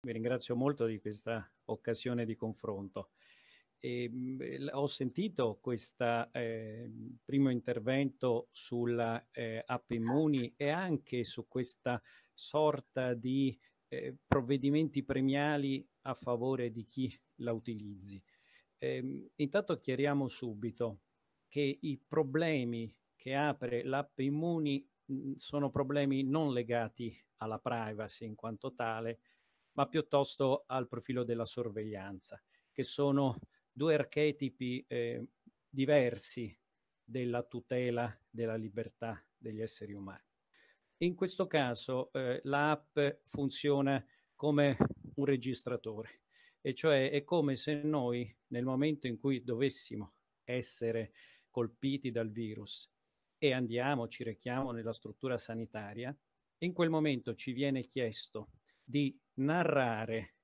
vi ringrazio molto di questa occasione di confronto. E, ho sentito questo eh, primo intervento sulla eh, app Immuni e anche su questa sorta di eh, provvedimenti premiali a favore di chi la utilizzi. Ehm, intanto chiariamo subito che i problemi che apre l'app Immuni mh, sono problemi non legati alla privacy in quanto tale, ma piuttosto al profilo della sorveglianza, che sono due archetipi eh, diversi della tutela della libertà degli esseri umani. In questo caso eh, l'app funziona come un registratore, e cioè è come se noi nel momento in cui dovessimo essere colpiti dal virus e andiamo, ci rechiamo nella struttura sanitaria, in quel momento ci viene chiesto di narrare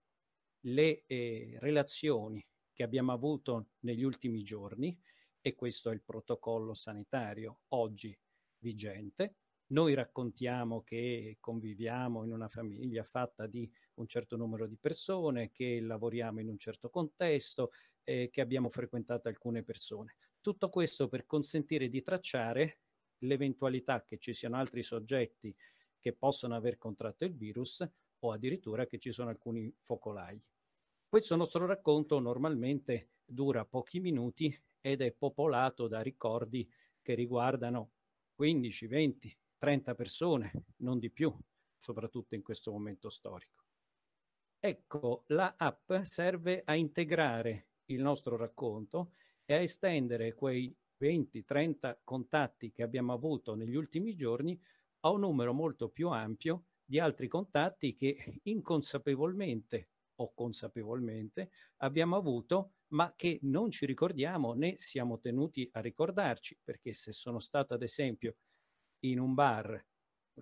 le eh, relazioni che abbiamo avuto negli ultimi giorni, e questo è il protocollo sanitario oggi vigente. Noi raccontiamo che conviviamo in una famiglia fatta di un certo numero di persone, che lavoriamo in un certo contesto, eh, che abbiamo frequentato alcune persone. Tutto questo per consentire di tracciare l'eventualità che ci siano altri soggetti che possono aver contratto il virus o addirittura che ci sono alcuni focolai. Questo nostro racconto normalmente dura pochi minuti ed è popolato da ricordi che riguardano 15, 20, 30 persone, non di più, soprattutto in questo momento storico. Ecco, la app serve a integrare il nostro racconto e a estendere quei 20-30 contatti che abbiamo avuto negli ultimi giorni a un numero molto più ampio di altri contatti che inconsapevolmente o consapevolmente abbiamo avuto, ma che non ci ricordiamo né siamo tenuti a ricordarci, perché se sono stato ad esempio in un bar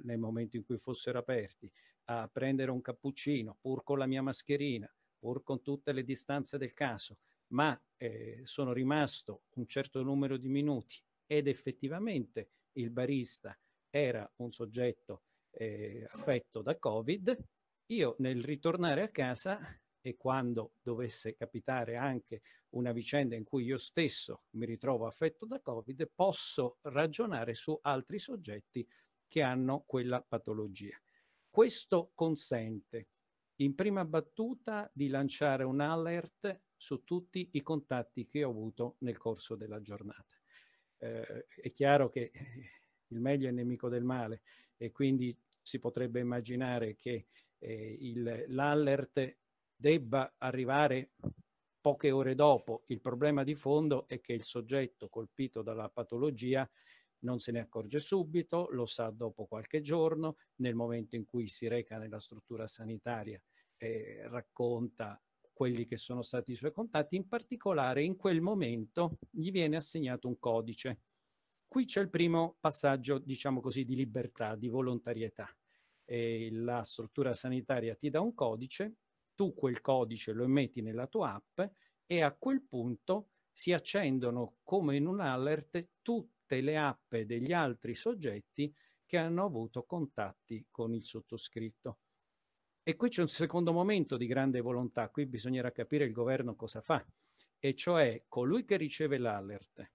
nel momento in cui fossero aperti a prendere un cappuccino, pur con la mia mascherina, pur con tutte le distanze del caso, ma eh, sono rimasto un certo numero di minuti ed effettivamente il barista era un soggetto eh, affetto da Covid, io nel ritornare a casa e quando dovesse capitare anche una vicenda in cui io stesso mi ritrovo affetto da Covid, posso ragionare su altri soggetti che hanno quella patologia. Questo consente in prima battuta di lanciare un alert su tutti i contatti che ho avuto nel corso della giornata. Eh, è chiaro che il meglio è nemico del male e quindi si potrebbe immaginare che eh, il, l'allert debba arrivare poche ore dopo. Il problema di fondo è che il soggetto colpito dalla patologia non se ne accorge subito, lo sa dopo qualche giorno, nel momento in cui si reca nella struttura sanitaria eh, racconta quelli che sono stati i suoi contatti, in particolare in quel momento gli viene assegnato un codice Qui c'è il primo passaggio, diciamo così, di libertà, di volontarietà. E la struttura sanitaria ti dà un codice, tu quel codice lo metti nella tua app e a quel punto si accendono come in un alert tutte le app degli altri soggetti che hanno avuto contatti con il sottoscritto. E qui c'è un secondo momento di grande volontà, qui bisognerà capire il governo cosa fa, e cioè colui che riceve l'alert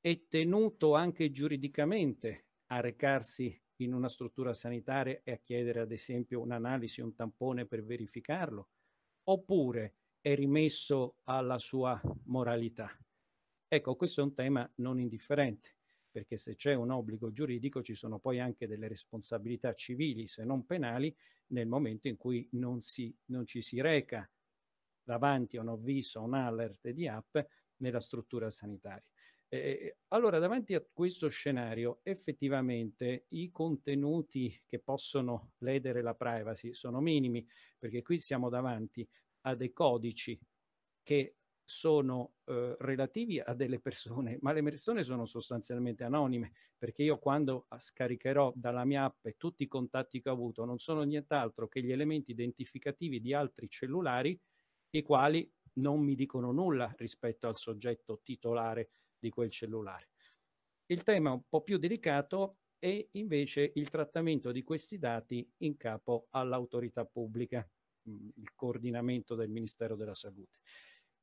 è tenuto anche giuridicamente a recarsi in una struttura sanitaria e a chiedere ad esempio un'analisi, un tampone per verificarlo, oppure è rimesso alla sua moralità. Ecco, questo è un tema non indifferente, perché se c'è un obbligo giuridico ci sono poi anche delle responsabilità civili, se non penali, nel momento in cui non, si, non ci si reca davanti a un avviso, un alert di app nella struttura sanitaria. Eh, eh, allora, davanti a questo scenario, effettivamente i contenuti che possono ledere la privacy sono minimi, perché qui siamo davanti a dei codici che sono eh, relativi a delle persone, ma le persone sono sostanzialmente anonime, perché io quando scaricherò dalla mia app tutti i contatti che ho avuto non sono nient'altro che gli elementi identificativi di altri cellulari, i quali non mi dicono nulla rispetto al soggetto titolare di quel cellulare. Il tema un po' più delicato è invece il trattamento di questi dati in capo all'autorità pubblica, mm, il coordinamento del Ministero della Salute.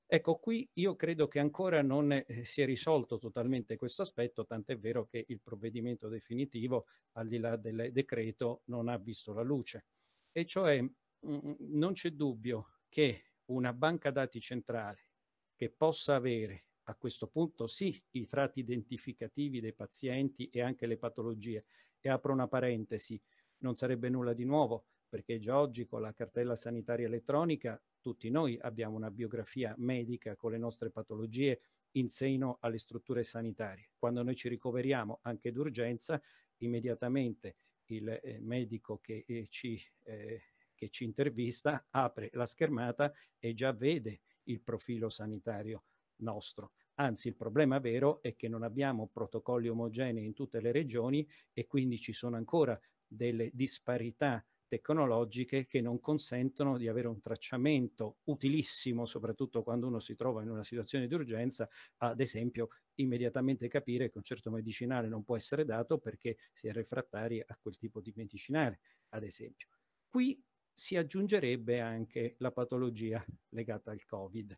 Ecco, qui io credo che ancora non eh, si è risolto totalmente questo aspetto, tant'è vero che il provvedimento definitivo, al di là del decreto, non ha visto la luce. E cioè mh, mm, mm, non c'è dubbio che una banca dati centrale che possa avere a questo punto sì i tratti identificativi dei pazienti e anche le patologie. E apro una parentesi, non sarebbe nulla di nuovo, perché già oggi con la cartella sanitaria elettronica tutti noi abbiamo una biografia medica con le nostre patologie in seno alle strutture sanitarie. Quando noi ci ricoveriamo anche d'urgenza, immediatamente il eh, medico che, eh, ci, eh, che ci intervista apre la schermata e già vede il profilo sanitario nostro. Anzi, il problema vero è che non abbiamo protocolli omogenei in tutte le regioni e quindi ci sono ancora delle disparità tecnologiche che non consentono di avere un tracciamento utilissimo, soprattutto quando uno si trova in una situazione di urgenza, ad esempio immediatamente capire che un certo medicinale non può essere dato perché si è refrattari a quel tipo di medicinale, ad esempio. Qui si aggiungerebbe anche la patologia legata al Covid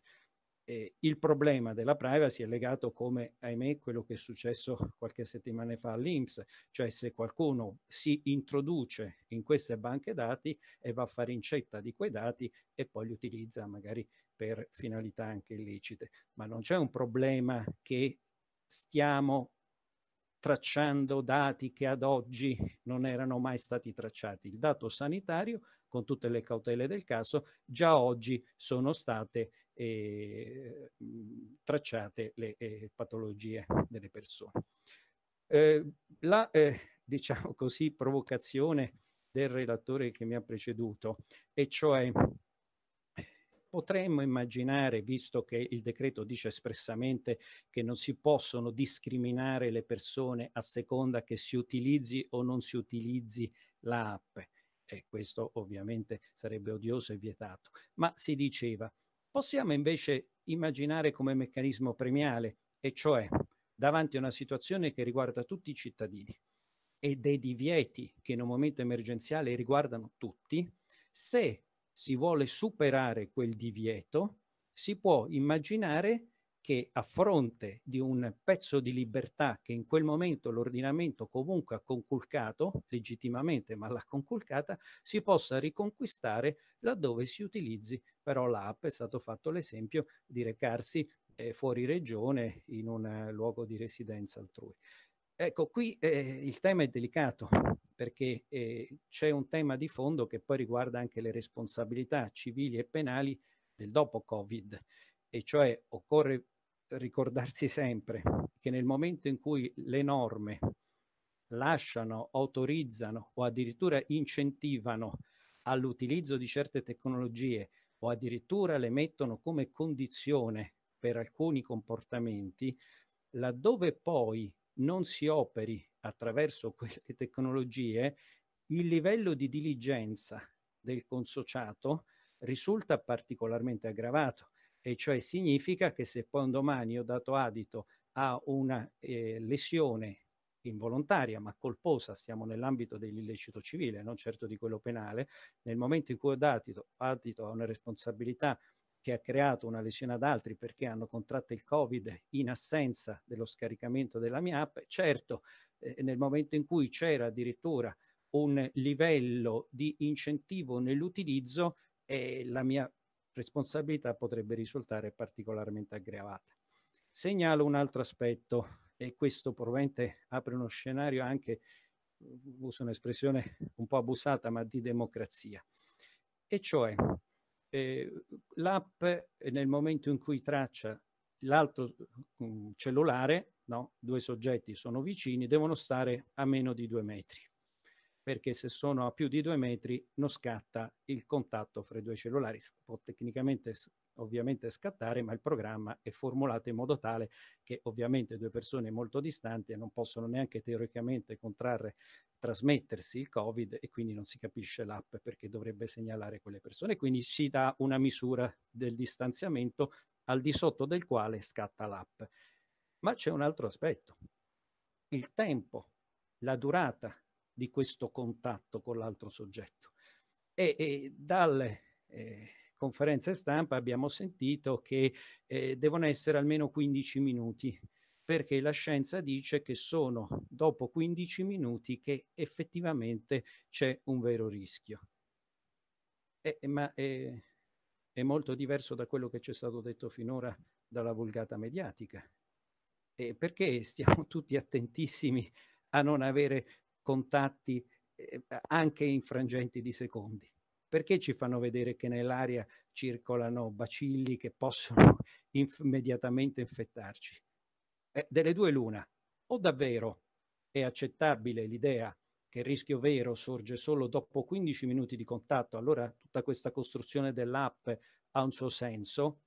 eh, il problema della privacy è legato come, ahimè, quello che è successo qualche settimana fa all'Inps, cioè se qualcuno si introduce in queste banche dati e va a fare incetta di quei dati e poi li utilizza magari per finalità anche illecite. Ma non c'è un problema che stiamo tracciando dati che ad oggi non erano mai stati tracciati. Il dato sanitario, con tutte le cautele del caso, già oggi sono state eh, tracciate le eh, patologie delle persone. Eh, la, eh, diciamo così, provocazione del relatore che mi ha preceduto, e cioè potremmo immaginare, visto che il decreto dice espressamente che non si possono discriminare le persone a seconda che si utilizzi o non si utilizzi l'app, e questo ovviamente sarebbe odioso e vietato, ma si diceva, possiamo invece immaginare come meccanismo premiale, e cioè davanti a una situazione che riguarda tutti i cittadini e dei divieti che in un momento emergenziale riguardano tutti, se si vuole superare quel divieto, si può immaginare che a fronte di un pezzo di libertà che in quel momento l'ordinamento comunque ha conculcato, legittimamente ma l'ha conculcata, si possa riconquistare laddove si utilizzi però l'app, è stato fatto l'esempio di recarsi eh, fuori regione in un eh, luogo di residenza altrui. Ecco, qui eh, il tema è delicato perché eh, c'è un tema di fondo che poi riguarda anche le responsabilità civili e penali del dopo Covid, e cioè occorre ricordarsi sempre che nel momento in cui le norme lasciano, autorizzano o addirittura incentivano all'utilizzo di certe tecnologie o addirittura le mettono come condizione per alcuni comportamenti, laddove poi non si operi attraverso quelle tecnologie, il livello di diligenza del consociato risulta particolarmente aggravato e cioè significa che se poi un domani ho dato adito a una eh, lesione involontaria ma colposa, siamo nell'ambito dell'illecito civile, non certo di quello penale, nel momento in cui ho dato adito a una responsabilità che ha creato una lesione ad altri perché hanno contratto il Covid in assenza dello scaricamento della mia app, certo eh, nel momento in cui c'era addirittura un livello di incentivo nell'utilizzo, eh, la mia responsabilità potrebbe risultare particolarmente aggravata. Segnalo un altro aspetto e questo probabilmente apre uno scenario anche, mm, uso un'espressione un po' abusata, ma di democrazia. E cioè, eh, l'app eh, nel momento in cui traccia l'altro mm, cellulare no? due soggetti sono vicini, devono stare a meno di due metri, perché se sono a più di due metri non scatta il contatto fra i due cellulari, può tecnicamente ovviamente scattare, ma il programma è formulato in modo tale che ovviamente due persone molto distanti non possono neanche teoricamente contrarre, trasmettersi il Covid e quindi non si capisce l'app perché dovrebbe segnalare quelle persone. Quindi si dà una misura del distanziamento al di sotto del quale scatta l'app. Ma c'è un altro aspetto, il tempo, la durata di questo contatto con l'altro soggetto. E, e dalle eh, conferenze stampa abbiamo sentito che eh, devono essere almeno 15 minuti, perché la scienza dice che sono dopo 15 minuti che effettivamente c'è un vero rischio. Eh, ma eh, è molto diverso da quello che ci è stato detto finora dalla vulgata mediatica eh, perché stiamo tutti attentissimi a non avere contatti eh, anche in frangenti di secondi? Perché ci fanno vedere che nell'aria circolano bacilli che possono inf- immediatamente infettarci? Eh, delle due l'una, o davvero è accettabile l'idea che il rischio vero sorge solo dopo 15 minuti di contatto, allora tutta questa costruzione dell'app ha un suo senso,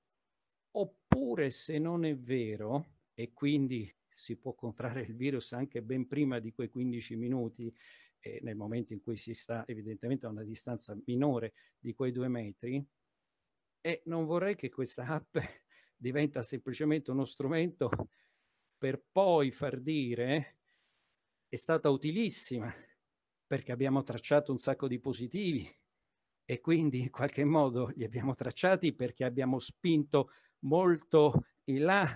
oppure se non è vero, e quindi si può contrarre il virus anche ben prima di quei 15 minuti, eh, nel momento in cui si sta evidentemente a una distanza minore di quei due metri. E non vorrei che questa app diventa semplicemente uno strumento per poi far dire è stata utilissima perché abbiamo tracciato un sacco di positivi e quindi in qualche modo li abbiamo tracciati perché abbiamo spinto molto in là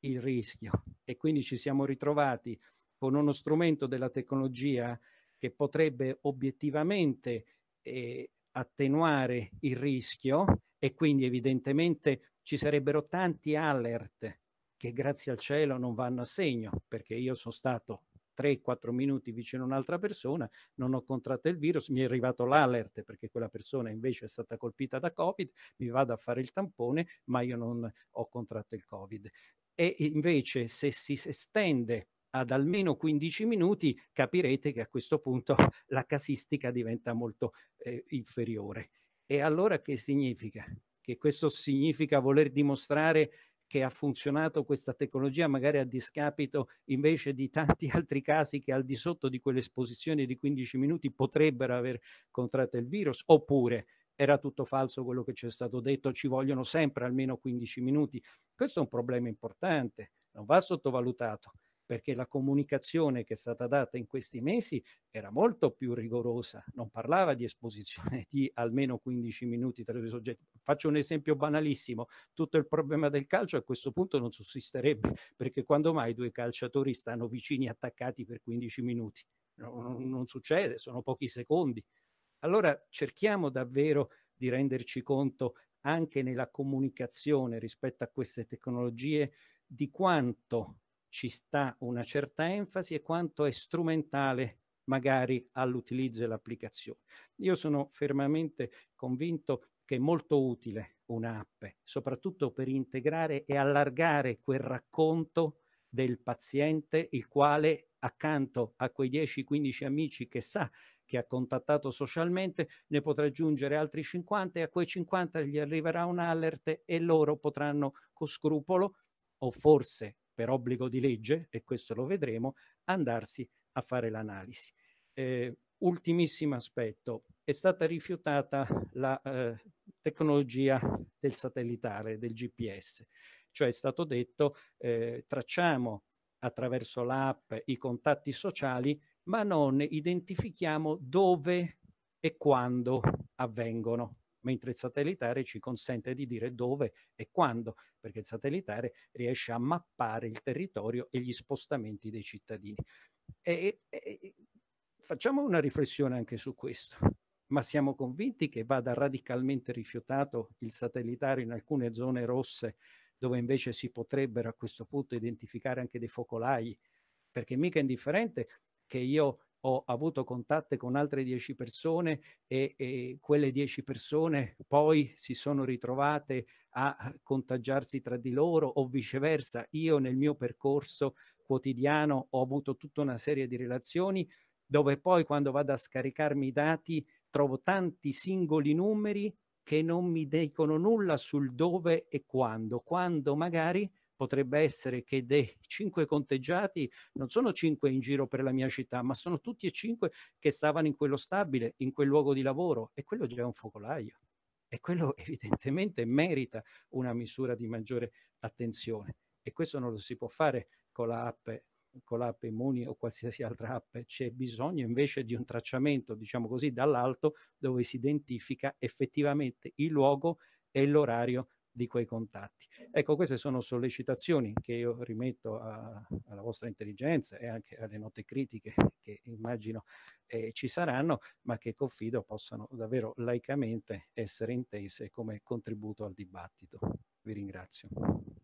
il rischio e quindi ci siamo ritrovati con uno strumento della tecnologia che potrebbe obiettivamente eh, attenuare il rischio e quindi evidentemente ci sarebbero tanti alert che grazie al cielo non vanno a segno perché io sono stato 3-4 minuti vicino a un'altra persona, non ho contratto il virus, mi è arrivato l'alert perché quella persona invece è stata colpita da Covid, mi vado a fare il tampone, ma io non ho contratto il Covid e invece se si estende ad almeno 15 minuti capirete che a questo punto la casistica diventa molto eh, inferiore. E allora che significa? Che questo significa voler dimostrare che ha funzionato questa tecnologia magari a discapito invece di tanti altri casi che al di sotto di quell'esposizione di 15 minuti potrebbero aver contratto il virus oppure era tutto falso quello che ci è stato detto, ci vogliono sempre almeno 15 minuti. Questo è un problema importante, non va sottovalutato perché la comunicazione che è stata data in questi mesi era molto più rigorosa, non parlava di esposizione di almeno 15 minuti tra i due soggetti. Faccio un esempio banalissimo, tutto il problema del calcio a questo punto non sussisterebbe, perché quando mai due calciatori stanno vicini attaccati per 15 minuti? Non, non succede, sono pochi secondi. Allora cerchiamo davvero di renderci conto anche nella comunicazione rispetto a queste tecnologie di quanto ci sta una certa enfasi e quanto è strumentale magari all'utilizzo e all'applicazione. Io sono fermamente convinto che è molto utile un'app, soprattutto per integrare e allargare quel racconto del paziente, il quale accanto a quei 10-15 amici che sa che ha contattato socialmente, ne potrà aggiungere altri 50 e a quei 50 gli arriverà un alert e loro potranno con scrupolo o forse per obbligo di legge, e questo lo vedremo, andarsi a fare l'analisi. Eh, ultimissimo aspetto, è stata rifiutata la eh, tecnologia del satellitare, del GPS, cioè è stato detto eh, tracciamo attraverso l'app i contatti sociali ma non identifichiamo dove e quando avvengono mentre il satellitare ci consente di dire dove e quando, perché il satellitare riesce a mappare il territorio e gli spostamenti dei cittadini. E, e, facciamo una riflessione anche su questo, ma siamo convinti che vada radicalmente rifiutato il satellitare in alcune zone rosse, dove invece si potrebbero a questo punto identificare anche dei focolai, perché mica indifferente che io ho avuto contatti con altre dieci persone e, e, quelle dieci persone poi si sono ritrovate a contagiarsi tra di loro o viceversa. Io nel mio percorso quotidiano ho avuto tutta una serie di relazioni dove poi quando vado a scaricarmi i dati trovo tanti singoli numeri che non mi dicono nulla sul dove e quando, quando magari potrebbe essere che dei cinque conteggiati non sono cinque in giro per la mia città, ma sono tutti e cinque che stavano in quello stabile, in quel luogo di lavoro e quello già è un focolaio e quello evidentemente merita una misura di maggiore attenzione e questo non lo si può fare con la app con l'app Immuni o qualsiasi altra app, c'è bisogno invece di un tracciamento, diciamo così, dall'alto dove si identifica effettivamente il luogo e l'orario di quei contatti. Ecco, queste sono sollecitazioni che io rimetto a, alla vostra intelligenza e anche alle note critiche che immagino eh, ci saranno, ma che confido possano davvero laicamente essere intese come contributo al dibattito. Vi ringrazio.